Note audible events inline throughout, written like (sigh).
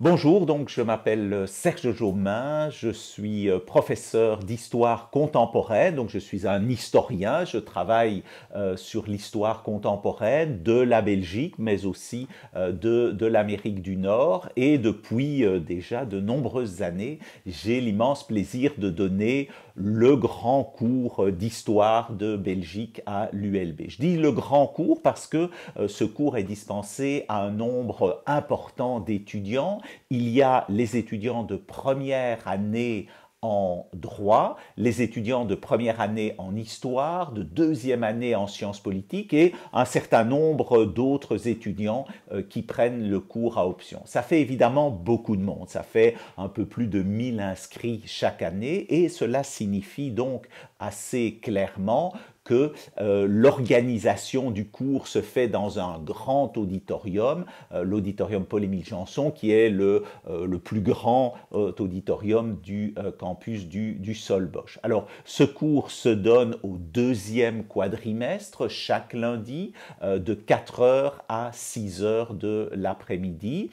Bonjour, donc je m'appelle euh, Serge Jaumin, je suis euh, professeur d'histoire contemporaine, donc je suis un historien, je travaille euh, sur l'histoire contemporaine de la Belgique, mais aussi de, l'Amérique du Nord, et depuis déjà de nombreuses années, j'ai l'immense plaisir de donner le grand cours d'histoire de Belgique à l'ULB. Je dis le grand cours parce que ce cours est dispensé à un nombre important d'étudiants il y a les étudiants de première année en droit, les étudiants de première année en histoire, de deuxième année en sciences politiques et un certain nombre d'autres étudiants euh, qui prennent le cours à option. Ça fait évidemment beaucoup de monde, ça fait un peu plus de 1000 inscrits chaque année et cela signifie donc assez clairement que euh, l'organisation du cours se fait dans un grand auditorium, euh, l'auditorium Paul-Émile Janson, qui est le, euh, le plus grand auditorium du campus du, du Solbosch. Alors, ce cours se donne au deuxième quadrimestre, chaque lundi, de 4h à 6h de l'après-midi.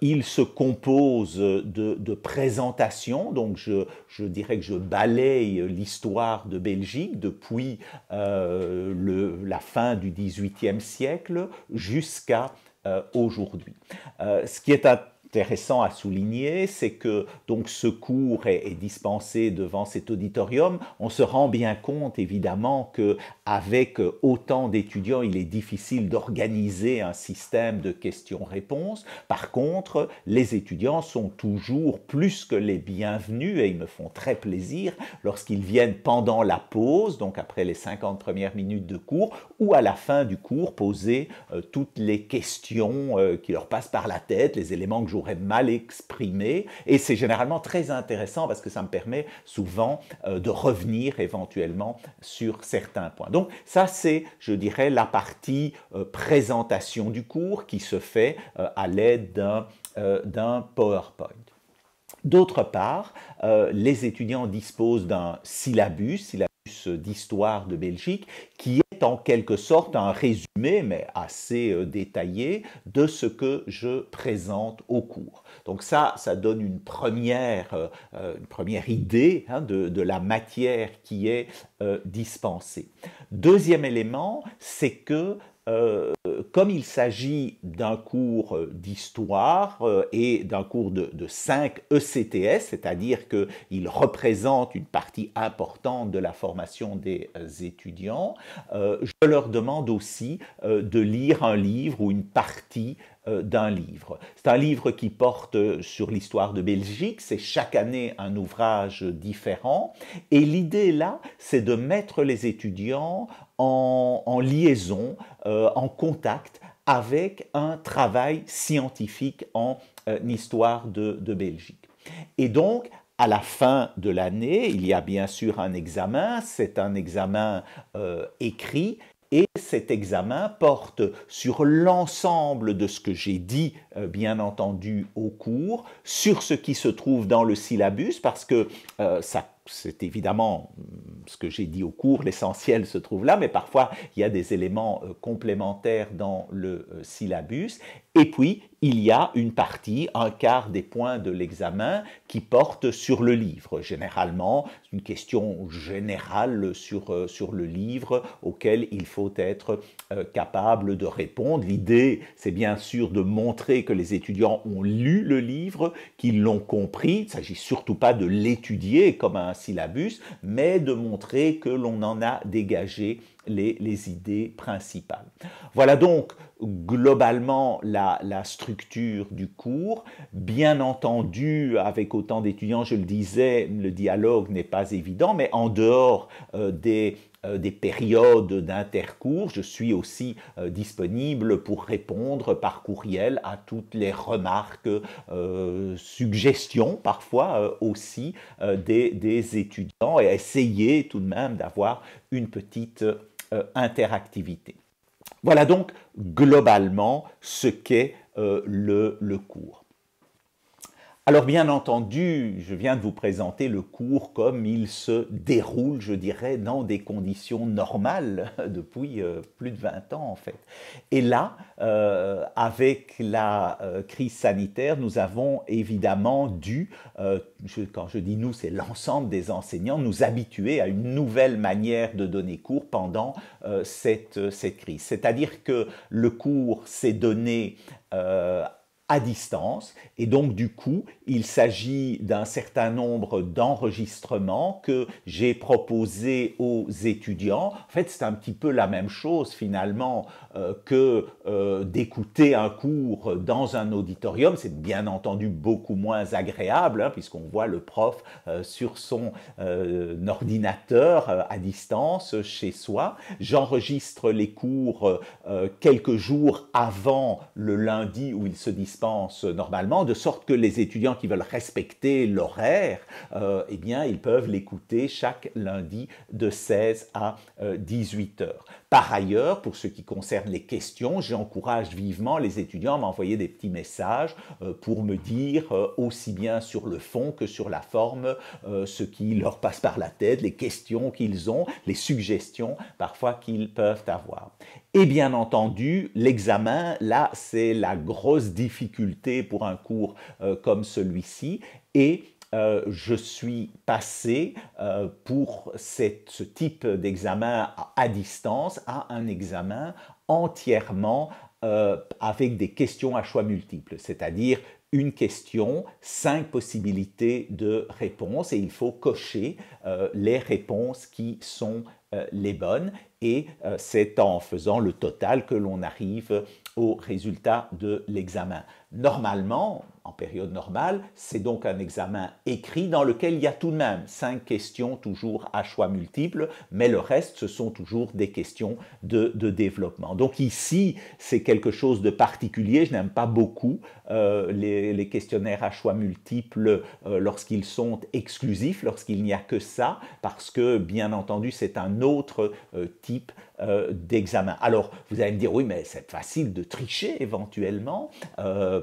il se compose de, de présentations, donc je, je dirais que je balaye l'histoire de Belgique depuis euh, le, la fin du XVIIIe siècle jusqu'à euh, aujourd'hui. Euh, ce qui est intéressant à souligner, c'est que donc ce cours est, dispensé devant cet auditorium. On se rend bien compte évidemment que avec autant d'étudiants, il est difficile d'organiser un système de questions-réponses. Par contre, les étudiants sont toujours plus que les bienvenus et ils me font très plaisir lorsqu'ils viennent pendant la pause, donc après les 50 premières minutes de cours, ou à la fin du cours poser euh, toutes les questions euh, qui leur passent par la tête, les éléments que je mal exprimé. Et c'est généralement très intéressant parce que ça me permet souvent euh, de revenir éventuellement sur certains points. Donc ça, c'est, je dirais, la partie euh, présentation du cours qui se fait euh, à l'aide d'un PowerPoint. D'autre part, les étudiants disposent d'un syllabus, syllabus d'histoire de Belgique, qui en quelque sorte un résumé, mais assez euh, détaillé, de ce que je présente au cours. Donc ça, ça donne une première, euh, euh, une première idée hein, de, la matière qui est dispensée. Deuxième élément, c'est que euh, comme il s'agit d'un cours euh, d'histoire euh, et d'un cours de, de 5 ECTS, c'est-à-dire qu'il représente une partie importante de la formation des étudiants, je leur demande aussi de lire un livre ou une partie euh, d'un livre. C'est un livre qui porte sur l'histoire de Belgique, c'est chaque année un ouvrage différent, et l'idée là, c'est de mettre les étudiants en, liaison, euh, en contact avec un travail scientifique en euh, histoire de, Belgique. Et donc, à la fin de l'année, il y a bien sûr un examen, c'est un examen écrit et cet examen porte sur l'ensemble de ce que j'ai dit, euh, bien entendu, au cours, sur ce qui se trouve dans le syllabus, parce que euh, ça c'est évidemment mm, ce que j'ai dit au cours, l'essentiel se trouve là, mais parfois il y a des éléments euh, complémentaires dans le euh, syllabus. Et puis, il y a une partie, un quart des points de l'examen qui porte sur le livre. Généralement, c'est une question générale sur, euh, sur le livre auquel il faut être capable de répondre. L'idée, c'est bien sûr de montrer que les étudiants ont lu le livre, qu'ils l'ont compris. Il ne s'agit surtout pas de l'étudier comme un syllabus, mais de montrer que l'on en a dégagé les, idées principales. Voilà donc globalement la, structure du cours. Bien entendu, avec autant d'étudiants, je le disais, le dialogue n'est pas évident, mais en dehors euh, des euh, des périodes d'intercours. Je suis aussi euh, disponible pour répondre par courriel à toutes les remarques, euh, suggestions parfois aussi des, étudiants et essayer tout de même d'avoir une petite interactivité. Voilà donc globalement ce qu'est le, cours. Alors bien entendu, je viens de vous présenter le cours comme il se déroule, je dirais, dans des conditions normales (laughs) depuis euh, plus de 20 ans en fait. Et là, euh, avec la euh, crise sanitaire, nous avons évidemment dû, quand je dis nous, c'est l'ensemble des enseignants, nous habituer à une nouvelle manière de donner cours pendant cette, cette crise. C'est-à-dire que le cours s'est donné à distance. Et donc, du coup, il s'agit d'un certain nombre d'enregistrements que j'ai proposé aux étudiants. En fait, c'est un petit peu la même chose finalement euh, que euh, d'écouter un cours dans un auditorium. C'est bien entendu beaucoup moins agréable hein, puisqu'on voit le prof euh, sur son ordinateur à distance chez soi. J'enregistre les cours quelques jours avant le lundi où il se disent normalement, de sorte que les étudiants qui veulent respecter l'horaire, euh, eh bien, ils peuvent l'écouter chaque lundi de 16 à 18 euh, heures. Par ailleurs, pour ce qui concerne les questions, j'encourage vivement les étudiants à m'envoyer des petits messages euh, pour me dire euh, aussi bien sur le fond que sur la forme euh, ce qui leur passe par la tête, les questions qu'ils ont, les suggestions parfois qu'ils peuvent avoir. Et bien entendu, l'examen, là, c'est la grosse difficulté pour un cours comme celui-ci. Et euh, je suis passé euh, pour ce type d'examen à, distance à un examen entièrement euh, avec des questions à choix multiples, c'est-à-dire une question, cinq possibilités de réponse et il faut cocher les réponses qui sont les bonnes et c'est en faisant le total que l'on arrive au résultat de l'examen. Normalement, en période normale, c'est donc un examen écrit dans lequel il y a tout de même cinq questions toujours à choix multiples, mais le reste, ce sont toujours des questions de, développement. Donc ici, c'est quelque chose de particulier. Je n'aime pas beaucoup euh, les, questionnaires à choix multiples euh, lorsqu'ils sont exclusifs, lorsqu'il n'y a que ça, parce que, bien entendu, c'est un autre euh, type d'examen. Alors, vous allez me dire, oui, mais c'est facile de tricher éventuellement.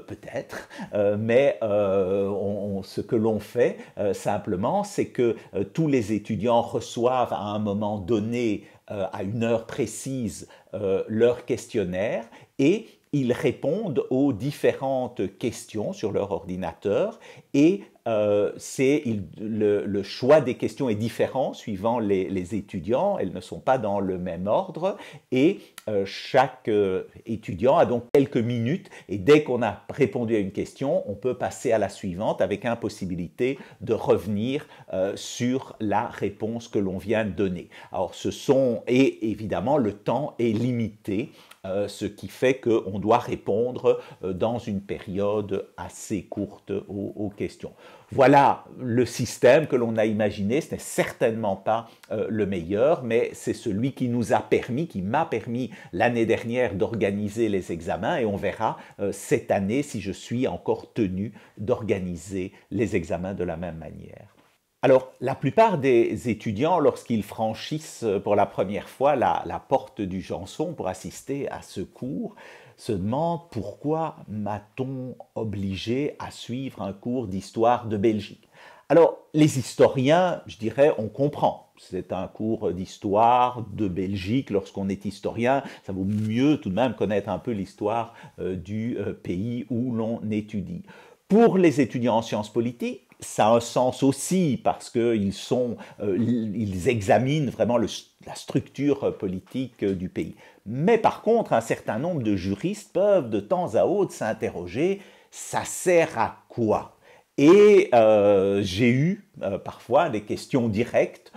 Euh, peut-être, euh, mais euh, on, ce que l'on fait simplement, c'est que tous les étudiants reçoivent à un moment donné, à une heure précise, leur questionnaire et ils répondent aux différentes questions sur leur ordinateur et euh, le, choix des questions est différent suivant les, étudiants, elles ne sont pas dans le même ordre et euh, chaque euh, étudiant a donc quelques minutes et dès qu'on a répondu à une question, on peut passer à la suivante avec impossibilité de revenir sur la réponse que l'on vient de donner. Alors ce sont, et évidemment le temps est limité euh, ce qui fait qu'on doit répondre euh, dans une période assez courte aux, questions. Voilà le système que l'on a imaginé, ce n'est certainement pas euh, le meilleur, mais c'est celui qui nous a permis, qui m'a permis l'année dernière d'organiser les examens et on verra cette année si je suis encore tenu d'organiser les examens de la même manière. Alors, la plupart des étudiants, lorsqu'ils franchissent euh, pour la première fois la, porte du Janson pour assister à ce cours, se demandent pourquoi m'a-t-on obligé à suivre un cours d'histoire de Belgique Alors, les historiens, je dirais, on comprend. C'est un cours d'histoire de Belgique. Lorsqu'on est historien, ça vaut mieux tout de même connaître un peu l'histoire euh, du euh, pays où l'on étudie. Pour les étudiants en sciences politiques, ça a un sens aussi parce qu'ils sont, euh, ils examinent vraiment la structure euh, politique euh, du pays. Mais par contre, un certain nombre de juristes peuvent de temps à autre s'interroger, ça sert à quoi et j'ai eu parfois des questions directes,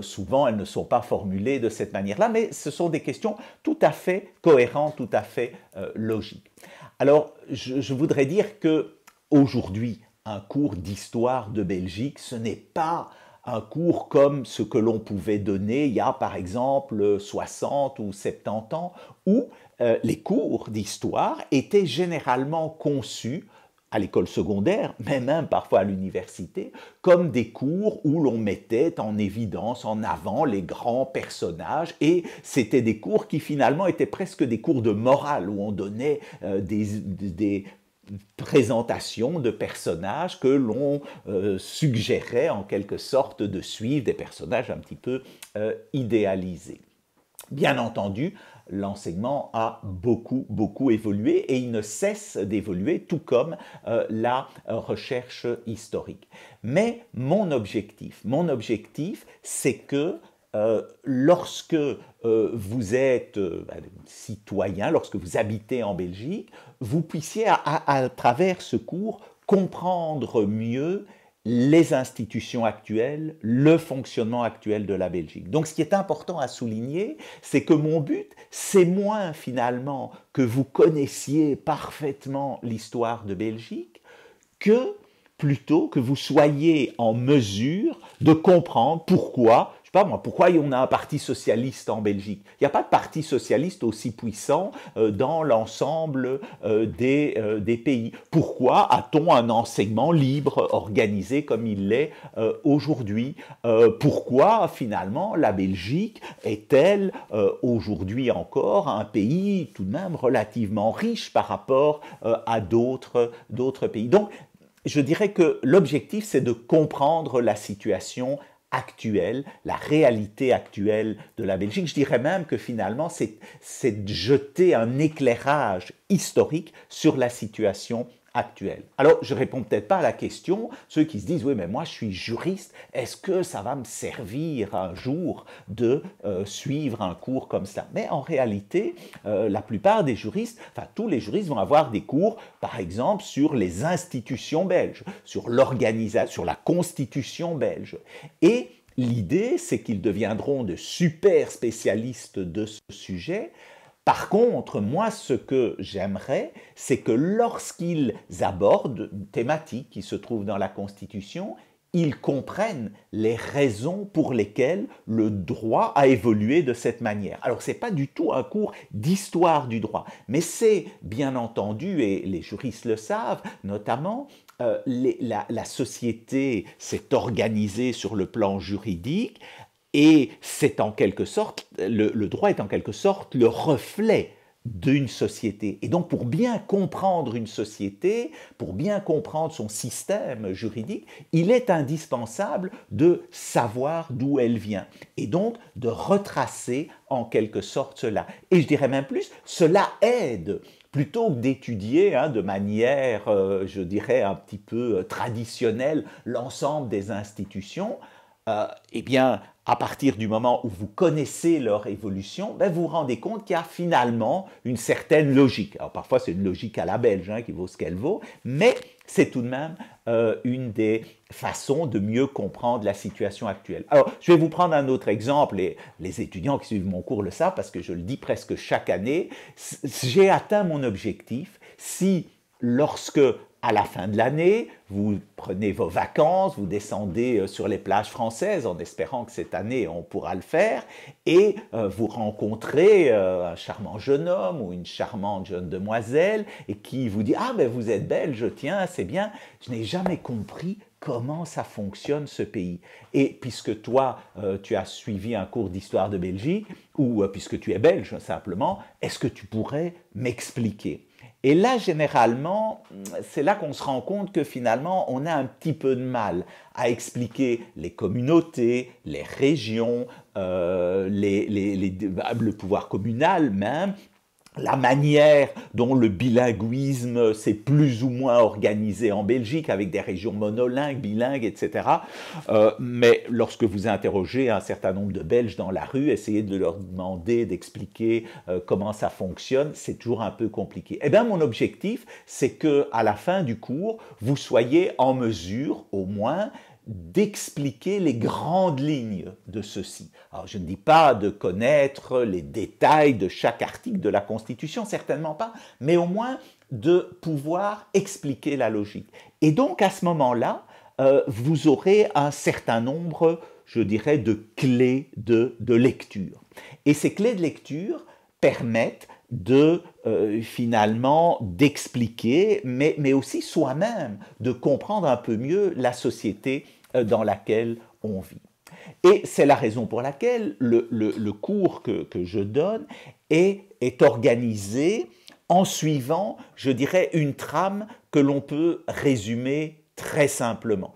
souvent elles ne sont pas formulées de cette manière-là, mais ce sont des questions tout à fait cohérentes, tout à fait logiques. Alors je, je voudrais dire que aujourd'hui, un cours d'histoire de Belgique, ce n'est pas un cours comme ce que l'on pouvait donner il y a par exemple 60 ou 70 ans, où euh, les cours d'histoire étaient généralement conçus à l'école secondaire, mais même hein, parfois à l'université, comme des cours où l'on mettait en évidence, en avant les grands personnages, et c'était des cours qui finalement étaient presque des cours de morale, où on donnait euh, des présentation de personnages que l'on euh, suggérait en quelque sorte de suivre, des personnages un petit peu euh, idéalisés. Bien entendu, l'enseignement a beaucoup, beaucoup évolué et il ne cesse d'évoluer, tout comme euh, la recherche historique. Mais mon objectif, mon objectif, c'est que euh, lorsque euh, vous êtes euh, ben, citoyen, lorsque vous habitez en Belgique, vous puissiez, à, travers ce cours, comprendre mieux les institutions actuelles, le fonctionnement actuel de la Belgique. Donc ce qui est important à souligner, c'est que mon but, c'est moins finalement que vous connaissiez parfaitement l'histoire de Belgique, que plutôt que vous soyez en mesure de comprendre pourquoi pourquoi on a un parti socialiste en Belgique Il n'y a pas de parti socialiste aussi puissant euh, dans l'ensemble euh, des, euh, des, pays. Pourquoi a-t-on un enseignement libre, organisé comme il l'est aujourd'hui Pourquoi finalement la Belgique est-elle aujourd'hui encore un pays tout de même relativement riche par rapport à d'autres pays Donc, je dirais que l'objectif, c'est de comprendre la situation actuelle, la réalité actuelle de la Belgique. Je dirais même que finalement, c'est de jeter un éclairage historique sur la situation alors, je réponds peut-être pas à la question, ceux qui se disent, oui, mais moi, je suis juriste, est-ce que ça va me servir un jour de euh, suivre un cours comme ça Mais en réalité, euh, la plupart des juristes, enfin, tous les juristes vont avoir des cours, par exemple, sur les institutions belges, sur l'organisation, sur la constitution belge. Et L'idée, c'est qu'ils deviendront de super spécialistes de ce sujet par contre, moi, ce que j'aimerais, c'est que lorsqu'ils abordent une thématique qui se trouve dans la Constitution, ils comprennent les raisons pour lesquelles le droit a évolué de cette manière. Alors ce n'est pas du tout un cours d'histoire du droit, mais c'est bien entendu, et les juristes le savent notamment, euh, la société s'est organisée sur le plan juridique et c'est en quelque sorte, le, droit est en quelque sorte le reflet d'une société. Et donc pour bien comprendre une société, pour bien comprendre son système juridique, il est indispensable de savoir d'où elle vient et donc de retracer en quelque sorte cela. Et je dirais même plus, cela aide plutôt que d'étudier hein, de manière, euh, je dirais, un petit peu traditionnelle l'ensemble des institutions. Euh, eh bien, à partir du moment où vous connaissez leur évolution, ben vous vous rendez compte qu'il y a finalement une certaine logique. Alors parfois c'est une logique à la belge hein, qui vaut ce qu'elle vaut, mais c'est tout de même euh, une des façons de mieux comprendre la situation actuelle. Alors je vais vous prendre un autre exemple, et les étudiants qui suivent mon cours le savent parce que je le dis presque chaque année, j'ai atteint mon objectif si lorsque à la fin de l'année, vous prenez vos vacances, vous descendez euh, sur les plages françaises en espérant que cette année on pourra le faire, et euh, vous rencontrez euh, un charmant jeune homme ou une charmante jeune demoiselle et qui vous dit Ah mais ben, vous êtes belle, je tiens, c'est bien, je n'ai jamais compris comment ça fonctionne ce pays. Et puisque toi, tu as suivi un cours d'histoire de Belgique, ou puisque tu es belge simplement, est-ce que tu pourrais m'expliquer et là, généralement, c'est là qu'on se rend compte que finalement, on a un petit peu de mal à expliquer les communautés, les régions, euh, le pouvoir communal même, la manière dont le bilinguisme s'est plus ou moins organisé en Belgique, avec des régions monolingues, bilingues, etc. Euh, mais lorsque vous interrogez un certain nombre de Belges dans la rue, essayez de leur demander d'expliquer euh, comment ça fonctionne, c'est toujours un peu compliqué. Eh bien, mon objectif, c'est que à la fin du cours, vous soyez en mesure, au moins, d'expliquer les grandes lignes de ceci. Alors je ne dis pas de connaître les détails de chaque article de la Constitution, certainement pas, mais au moins de pouvoir expliquer la logique. Et donc à ce moment-là, euh, vous aurez un certain nombre, je dirais, de clés de, de lecture. Et ces clés de lecture permettent de euh, finalement d'expliquer, mais, aussi soi-même, de comprendre un peu mieux la société euh, dans laquelle on vit. Et c'est la raison pour laquelle le, cours que, je donne est, est organisé en suivant, je dirais, une trame que l'on peut résumer très simplement.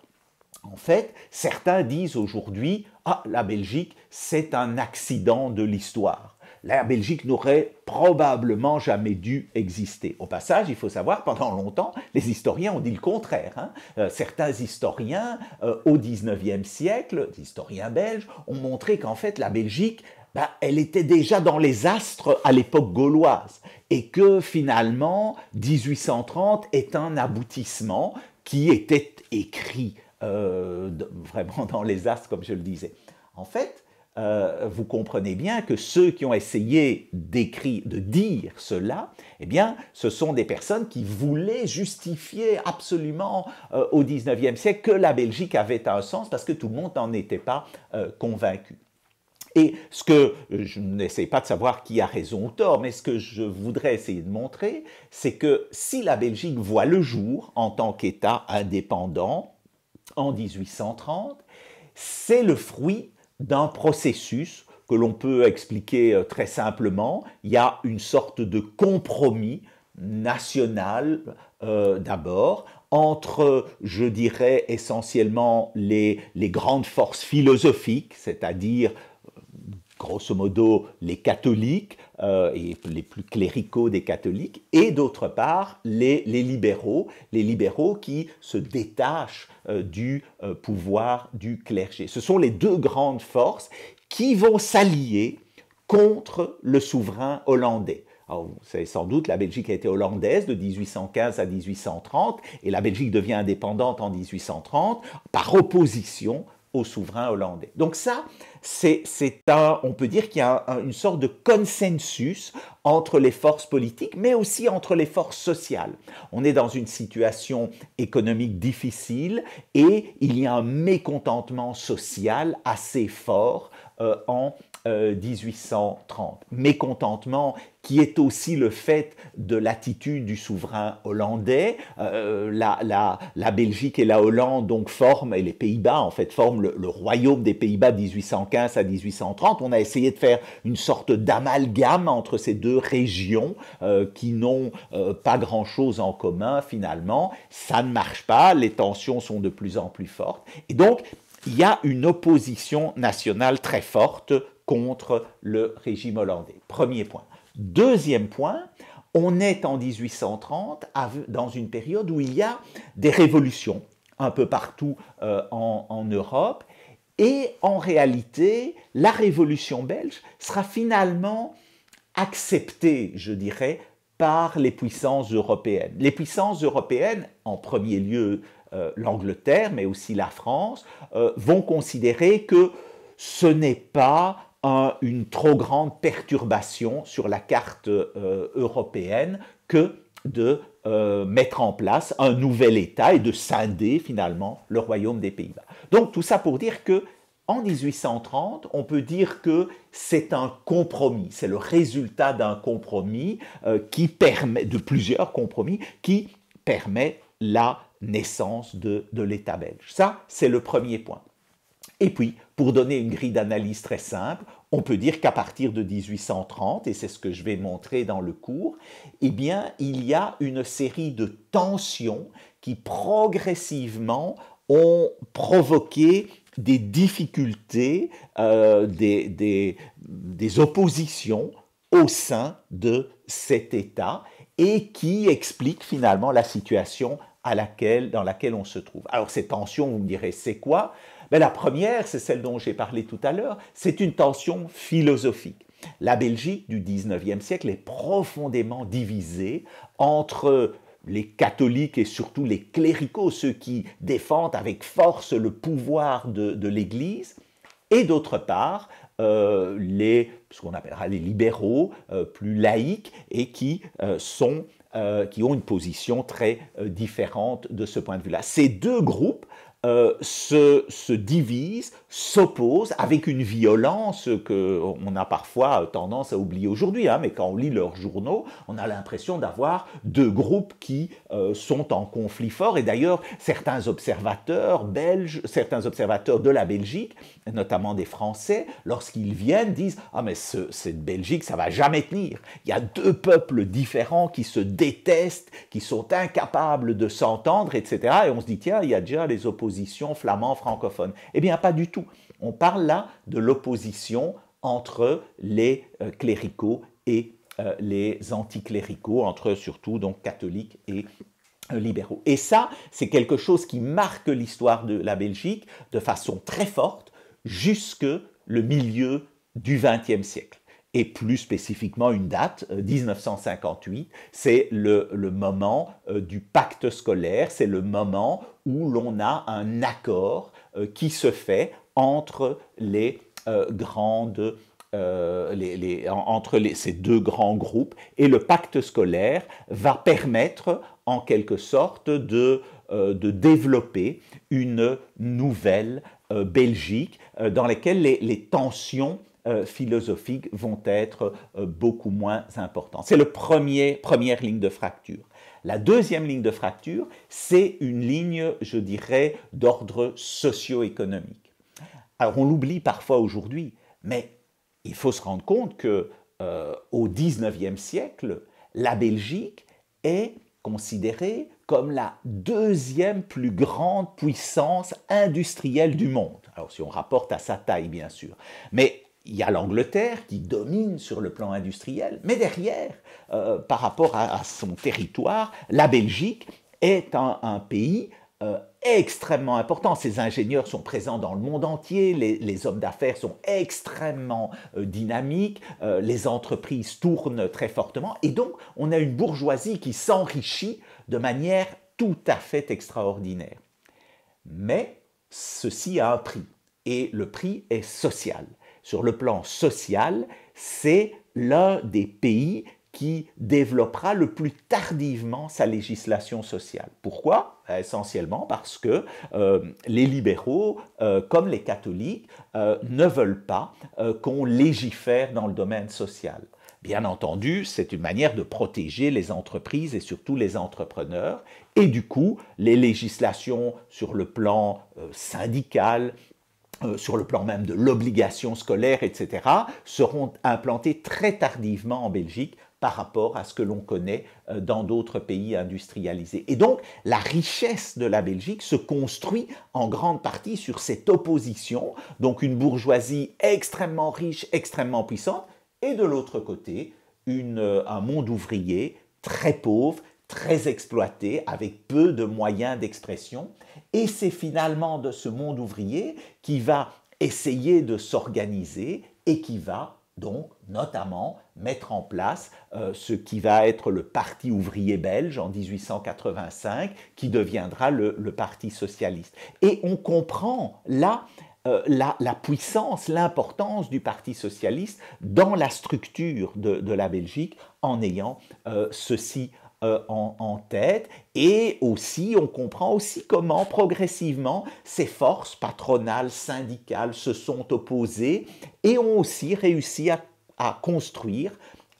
En fait, certains disent aujourd'hui, ah, la Belgique, c'est un accident de l'histoire la Belgique n'aurait probablement jamais dû exister. Au passage, il faut savoir, pendant longtemps, les historiens ont dit le contraire. Hein. Euh, certains historiens euh, au 19e siècle, des historiens belges, ont montré qu'en fait la Belgique bah, elle était déjà dans les astres à l'époque gauloise et que finalement 1830 est un aboutissement qui était écrit euh, vraiment dans les astres comme je le disais. En fait, euh, vous comprenez bien que ceux qui ont essayé d'écrire, de dire cela, eh bien, ce sont des personnes qui voulaient justifier absolument euh, au 19e siècle que la Belgique avait un sens parce que tout le monde n'en était pas euh, convaincu. Et ce que je n'essaie pas de savoir qui a raison ou tort, mais ce que je voudrais essayer de montrer, c'est que si la Belgique voit le jour en tant qu'État indépendant en 1830, c'est le fruit d'un processus que l'on peut expliquer euh, très simplement. Il y a une sorte de compromis national euh, d'abord entre, je dirais, essentiellement les grandes forces philosophiques, c'est-à-dire euh, grosso modo les catholiques, euh, et les plus cléricaux des catholiques, et d'autre part les, libéraux, les libéraux qui se détachent euh, du euh, pouvoir du clergé. Ce sont les deux grandes forces qui vont s'allier contre le souverain hollandais. vous savez sans doute, la Belgique a été hollandaise de 1815 à 1830 et la Belgique devient indépendante en 1830 par opposition au souverain hollandais. Donc ça, c'est un, on peut dire qu'il y a une sorte de consensus entre les forces politiques, mais aussi entre les forces sociales. On est dans une situation économique difficile et il y a un mécontentement social assez fort euh, en 1830. Euh, Mécontentement qui est aussi le fait de l'attitude du souverain hollandais. Euh, la, la, la, Belgique et la Hollande donc forment, et les Pays-Bas en fait forment le, royaume des Pays-Bas 1815 à 1830. On a essayé de faire une sorte d'amalgame entre ces deux régions euh, qui n'ont pas grand-chose en commun finalement. Ça ne marche pas, les tensions sont de plus en plus fortes. Et donc, il y a une opposition nationale très forte contre le régime hollandais. Premier point. Deuxième point, on est en 1830 dans une période où il y a des révolutions un peu partout euh, en, Europe. Et en réalité, la révolution belge sera finalement acceptée, je dirais, par les puissances européennes. Les puissances européennes, en premier lieu euh, l'Angleterre, mais aussi la France, euh, vont considérer que ce n'est pas une trop grande perturbation sur la carte euh, européenne que de euh, mettre en place un nouvel État et de scinder finalement le royaume des Pays-Bas. Donc tout ça pour dire que en 1830, on peut dire que c'est un compromis, c'est le résultat d'un compromis euh, qui permet, de plusieurs compromis, qui permet la naissance de l'État belge. Ça, c'est le premier point. Et puis, pour donner une grille d'analyse très simple, on peut dire qu'à partir de 1830, et c'est ce que je vais montrer dans le cours, eh bien, il y a une série de tensions qui progressivement ont provoqué des difficultés, euh, des, oppositions au sein de cet État et qui expliquent finalement la situation à laquelle, dans laquelle on se trouve. Alors ces tensions, vous me direz, c'est quoi la première, c'est celle dont j'ai parlé tout à l'heure, c'est une tension philosophique. La Belgique du 19e siècle est profondément divisée entre les catholiques et surtout les cléricaux, ceux qui défendent avec force le pouvoir de, l'Église, et d'autre part, euh, les, ce qu'on appellera les libéraux, euh, plus laïcs, et qui, euh, sont, qui ont une position très différente de ce point de vue-là. Ces deux groupes euh, se, divisent, s'opposent avec une violence qu'on a parfois tendance à oublier aujourd'hui, hein, mais quand on lit leurs journaux, on a l'impression d'avoir deux groupes qui euh, sont en conflit fort, et d'ailleurs certains observateurs belges, certains observateurs de la Belgique, notamment des Français, lorsqu'ils viennent, disent « Ah mais ce, cette Belgique, ça va jamais tenir, il y a deux peuples différents qui se détestent, qui sont incapables de s'entendre, etc. » Et on se dit « Tiens, il y a déjà les opposants flamand-francophone. Eh bien, pas du tout. On parle là de l'opposition entre les euh, cléricaux et euh, les anticléricaux, entre surtout donc catholiques et euh, libéraux. Et ça, c'est quelque chose qui marque l'histoire de la Belgique de façon très forte jusque le milieu du XXe siècle et plus spécifiquement une date, 1958, euh, c'est le, moment euh, du pacte scolaire, c'est le moment où l'on a un accord euh, qui se fait entre les grandes... les, entre ces deux grands groupes et le pacte scolaire va permettre en quelque sorte de, de développer une nouvelle Belgique dans laquelle les, tensions euh, philosophiques vont être euh, beaucoup moins importants. C'est la premier, première ligne de fracture. La deuxième ligne de fracture, c'est une ligne, je dirais, d'ordre socio-économique. Alors on l'oublie parfois aujourd'hui, mais il faut se rendre compte que euh, au 19e siècle, la Belgique est considérée comme la deuxième plus grande puissance industrielle du monde. Alors si on rapporte à sa taille, bien sûr. Mais il y a l'Angleterre qui domine sur le plan industriel, mais derrière, euh, par rapport à, son territoire, la Belgique est un, pays euh, extrêmement important. Ses ingénieurs sont présents dans le monde entier, les, hommes d'affaires sont extrêmement euh, dynamiques, les entreprises tournent très fortement, et donc on a une bourgeoisie qui s'enrichit de manière tout à fait extraordinaire. Mais ceci a un prix, et le prix est social sur le plan social, c'est l'un des pays qui développera le plus tardivement sa législation sociale. Pourquoi ben, Essentiellement parce que euh, les libéraux, euh, comme les catholiques, euh, ne veulent pas qu'on légifère dans le domaine social. Bien entendu, c'est une manière de protéger les entreprises et surtout les entrepreneurs. Et du coup, les législations sur le plan syndical, euh, sur le plan même de l'obligation scolaire, etc., seront implantés très tardivement en Belgique par rapport à ce que l'on connaît euh, dans d'autres pays industrialisés. Et donc, la richesse de la Belgique se construit en grande partie sur cette opposition, donc une bourgeoisie extrêmement riche, extrêmement puissante, et de l'autre côté, euh, un monde ouvrier très pauvre, très exploité, avec peu de moyens d'expression. Et c'est finalement de ce monde ouvrier qui va essayer de s'organiser et qui va donc notamment mettre en place euh, ce qui va être le Parti ouvrier belge en 1885, qui deviendra le, Parti socialiste. Et on comprend là euh, la, puissance, l'importance du Parti socialiste dans la structure de, la Belgique en ayant euh, ceci euh, en, tête. Et aussi, on comprend aussi comment progressivement ces forces patronales, syndicales se sont opposées et ont aussi réussi à, construire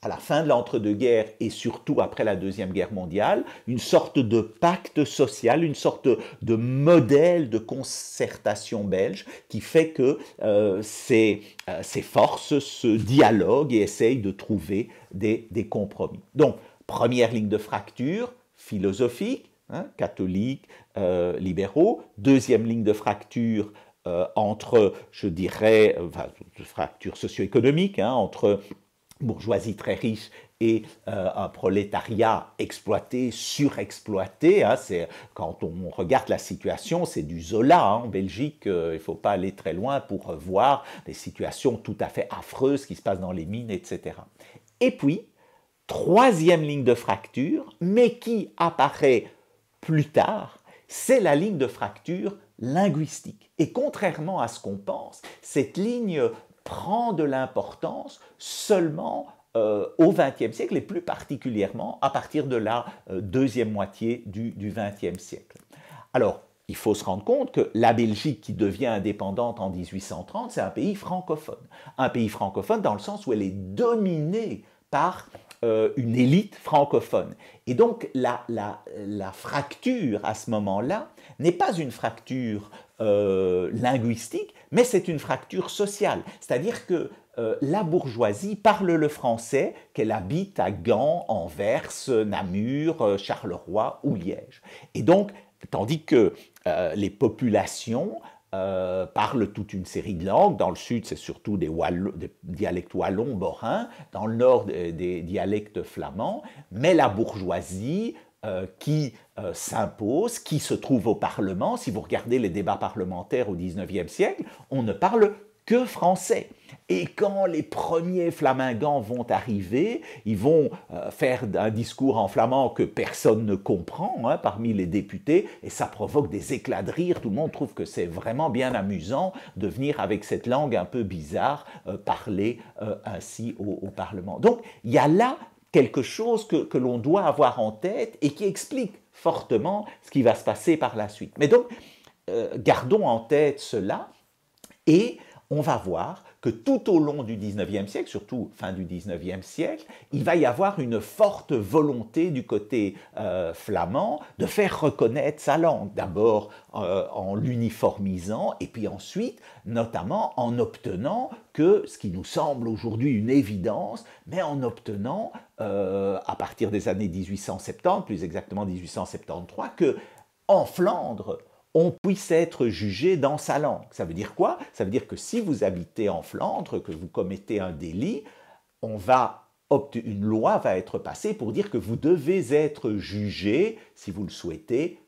à la fin de l'entre-deux-guerres et surtout après la Deuxième Guerre mondiale, une sorte de pacte social, une sorte de modèle de concertation belge qui fait que euh, euh, ces, forces se dialoguent et essayent de trouver des, des compromis. Donc, première ligne de fracture philosophique, hein, catholique, euh, libéraux, deuxième ligne de fracture euh, entre, je dirais, de fracture socio-économique, hein, entre bourgeoisie très riche et euh, un prolétariat exploité, surexploité. Hein. quand on regarde la situation, c'est du Zola en Belgique. il ne faut pas aller très loin pour voir des situations tout à fait affreuses qui se passent dans les mines, etc. Et puis, troisième ligne de fracture, mais qui apparaît plus tard, c'est la ligne de fracture linguistique. Et contrairement à ce qu'on pense, cette ligne prend de l'importance seulement euh, au XXe siècle et plus particulièrement à partir de la euh, deuxième moitié du XXe siècle. Alors, il faut se rendre compte que la Belgique qui devient indépendante en 1830, c'est un pays francophone. Un pays francophone dans le sens où elle est dominée par euh, une élite francophone. Et donc la, la, fracture à ce moment-là n'est pas une fracture euh, linguistique, mais c'est une fracture sociale. C'est-à-dire que euh, la bourgeoisie parle le français qu'elle habite à Gand, Anvers, Namur, Charleroi ou Liège. Et donc, tandis que les populations euh, parle toute une série de langues. Dans le sud, c'est surtout des, dialectes wallons, borains, dans le nord, des, dialectes flamands, mais la bourgeoisie euh, qui euh, s'impose, qui se trouve au Parlement, si vous regardez les débats parlementaires au XIXe siècle, on ne parle que français. Et quand les premiers flamingants vont arriver, ils vont euh, faire un discours en flamand que personne ne comprend hein, parmi les députés, et ça provoque des éclats de rire. Tout le monde trouve que c'est vraiment bien amusant de venir avec cette langue un peu bizarre euh, parler euh, ainsi au, Parlement. Donc il y a là quelque chose que, que l'on doit avoir en tête et qui explique fortement ce qui va se passer par la suite. Mais donc, gardons en tête cela et on va voir que tout au long du 19e siècle, surtout fin du 19e siècle, il va y avoir une forte volonté du côté euh, flamand de faire reconnaître sa langue, d'abord euh, en l'uniformisant et puis ensuite notamment en obtenant que ce qui nous semble aujourd'hui une évidence, mais en obtenant euh, à partir des années 1870, plus exactement 1873, que en Flandre, on puisse être jugé dans sa langue. Ça veut dire quoi Ça veut dire que si vous habitez en Flandre, que vous commettez un délit, on va une loi va être passée pour dire que vous devez être jugé, si vous le souhaitez,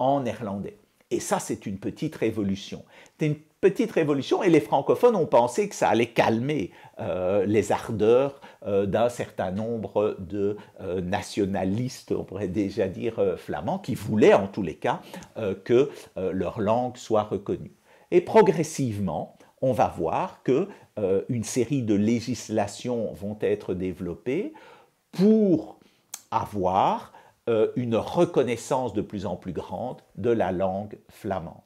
en néerlandais. Et ça, c'est une petite révolution. C'est une petite révolution et les francophones ont pensé que ça allait calmer euh, les ardeurs euh, d'un certain nombre de euh, nationalistes, on pourrait déjà dire flamands, qui voulaient en tous les cas que leur langue soit reconnue. Et progressivement, on va voir que une série de législations vont être développées pour avoir une reconnaissance de plus en plus grande de la langue flamande.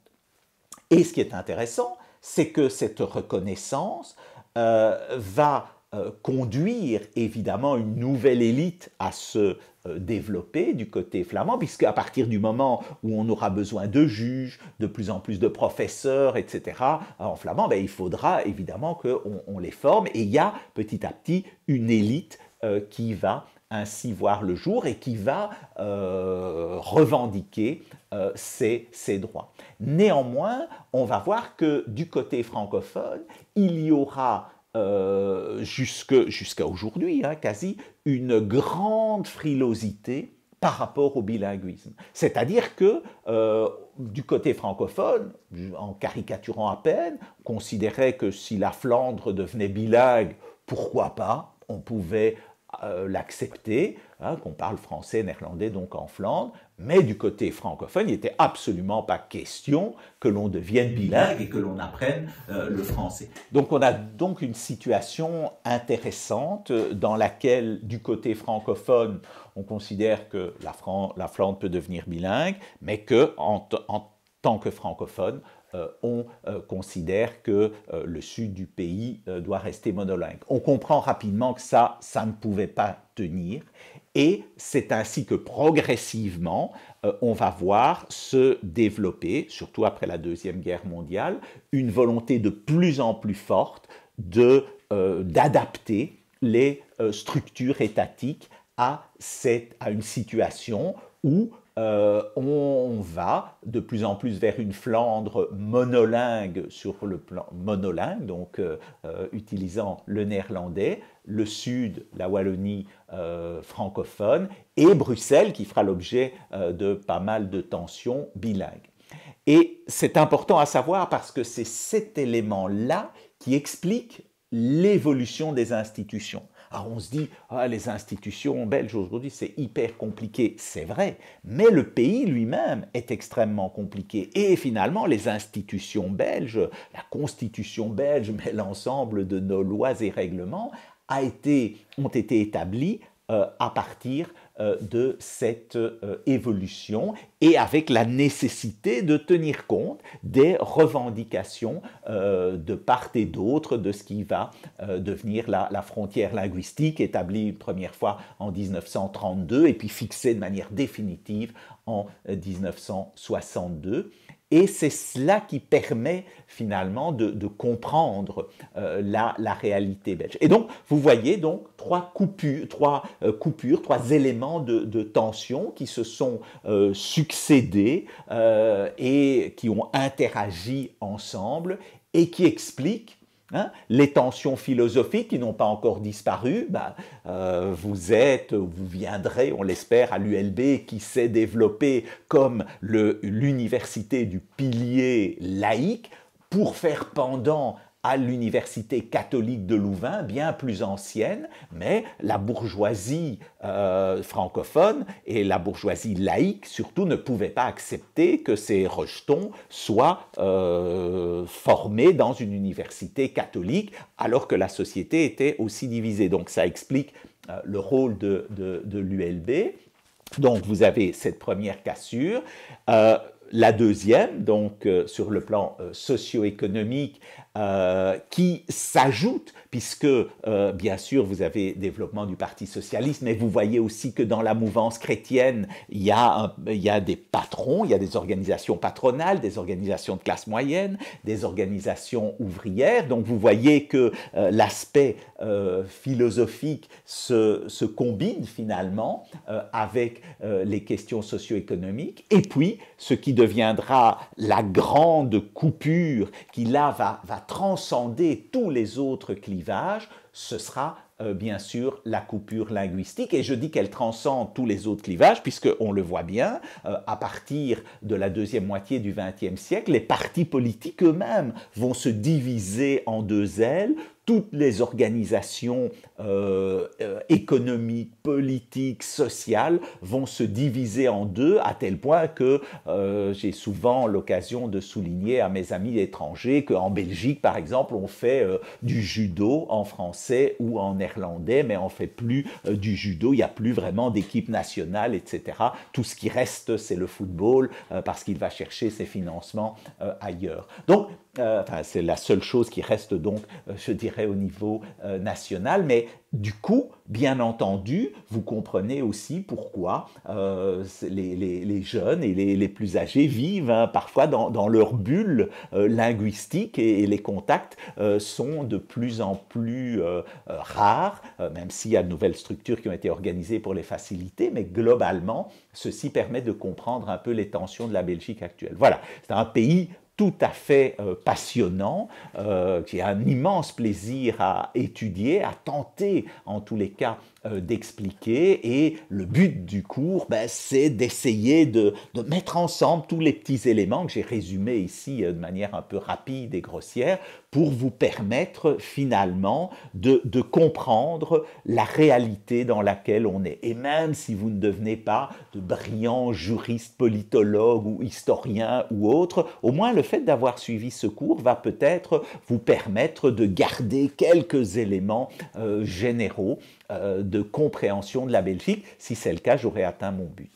Et ce qui est intéressant, c'est que cette reconnaissance euh, va euh, conduire évidemment une nouvelle élite à se euh, développer du côté flamand, puisque à partir du moment où on aura besoin de juges, de plus en plus de professeurs, etc., en flamand, ben, il faudra évidemment qu'on on les forme, et il y a petit à petit une élite qui va ainsi voir le jour et qui va euh, revendiquer euh, ses, droits. Néanmoins, on va voir que du côté francophone, il y aura euh, jusqu'à aujourd'hui hein, quasi une grande frilosité par rapport au bilinguisme. C'est-à-dire que du côté francophone, en caricaturant à peine, considérait que si la Flandre devenait bilingue, pourquoi pas on pouvait euh, l'accepter, hein, qu'on parle français, néerlandais donc en Flandre, mais du côté francophone, il n'était absolument pas question que l'on devienne bilingue et que l'on apprenne euh, le français. Donc on a donc une situation intéressante euh, dans laquelle du côté francophone, on considère que la, Flandre peut devenir bilingue, mais que en tant que francophone, euh, on euh, considère que euh, le sud du pays doit rester monolingue. On comprend rapidement que ça, ça ne pouvait pas tenir. Et c'est ainsi que progressivement, on va voir se développer, surtout après la Deuxième Guerre mondiale, une volonté de plus en plus forte d'adapter les structures étatiques à, cette, à une situation où euh, on, va de plus en plus vers une Flandre monolingue sur le plan monolingue, donc euh, euh, utilisant le néerlandais, le sud, la Wallonie francophone, et Bruxelles qui fera l'objet de pas mal de tensions bilingues. Et c'est important à savoir parce que c'est cet élément-là qui explique l'évolution des institutions. Alors ah, on se dit, ah, les institutions belges aujourd'hui, c'est hyper compliqué. C'est vrai, mais le pays lui-même est extrêmement compliqué. Et finalement, les institutions belges, la constitution belge, (laughs) mais l'ensemble de nos lois et règlements a été, ont été établis euh, à partir euh, de cette euh, évolution et avec la nécessité de tenir compte des revendications euh, de part et d'autre de ce qui va devenir la, frontière linguistique établie une première fois en 1932 et puis fixée de manière définitive en 1962. Et c'est cela qui permet finalement de, comprendre euh, la, réalité belge. Et donc, vous voyez donc trois coupures, trois, euh, coupures, trois éléments de, tension qui se sont euh, succédés et qui ont interagi ensemble et qui expliquent Hein? les tensions philosophiques qui n'ont pas encore disparu, bah, euh, vous êtes, vous viendrez, on l'espère, à l'ULB qui s'est développée comme l'université du pilier laïque pour faire pendant à l'université catholique de Louvain, bien plus ancienne, mais la bourgeoisie euh, francophone et la bourgeoisie laïque surtout ne pouvaient pas accepter que ces rejetons soient euh, formés dans une université catholique alors que la société était aussi divisée. Donc ça explique euh, le rôle de, de, l'ULB. Donc vous avez cette première cassure. La deuxième, donc sur le plan socio-économique, euh, qui s'ajoute, puisque euh, bien sûr vous avez développement du Parti socialiste, mais vous voyez aussi que dans la mouvance chrétienne, il y, a il y a des patrons, il y a des organisations patronales, des organisations de classe moyenne, des organisations ouvrières. Donc vous voyez que euh, l'aspect euh, philosophique se, combine combinent finalement euh, avec euh, les questions socio-économiques, et puis ce qui deviendra la grande coupure qui là va, va transcender tous les autres clivages, ce sera bien sûr la coupure linguistique. Et je dis qu'elle transcende tous les autres clivages, puisqu'on le voit bien, à partir de la deuxième moitié du XXe siècle, les partis politiques eux-mêmes vont se diviser en deux ailes, toutes les organisations euh, euh, économiques, politiques, sociales vont se diviser en deux à tel point que euh, j'ai souvent l'occasion de souligner à mes amis étrangers qu'en Belgique, par exemple, on fait du judo en français ou en néerlandais, mais on fait plus du judo, il n'y a plus vraiment d'équipe nationale, etc. Tout ce qui reste, c'est le football parce qu'il va chercher ses financements ailleurs. Donc, euh, c'est la seule chose qui reste donc, euh, je dirais, au niveau euh, national, mais du coup, bien entendu, vous comprenez aussi pourquoi les, jeunes et les, plus âgés vivent hein, parfois dans, leur bulle linguistique et, les contacts sont de plus en plus rares, même s'il y a de nouvelles structures qui ont été organisées pour les faciliter, mais globalement, ceci permet de comprendre un peu les tensions de la Belgique actuelle. Voilà, c'est un pays tout à fait euh, passionnant, euh, qui a un immense plaisir à étudier, à tenter en tous les cas euh, d'expliquer. Et le but du cours, ben, c'est d'essayer de, mettre ensemble tous les petits éléments que j'ai résumés ici euh, de manière un peu rapide et grossière pour vous permettre finalement de, comprendre la réalité dans laquelle on est. Et même si vous ne devenez pas de brillants juristes, politologues ou historiens ou autres, au moins le fait d'avoir suivi ce cours va peut-être vous permettre de garder quelques éléments euh, généraux euh, de compréhension de la Belgique. Si c'est le cas, j'aurais atteint mon but.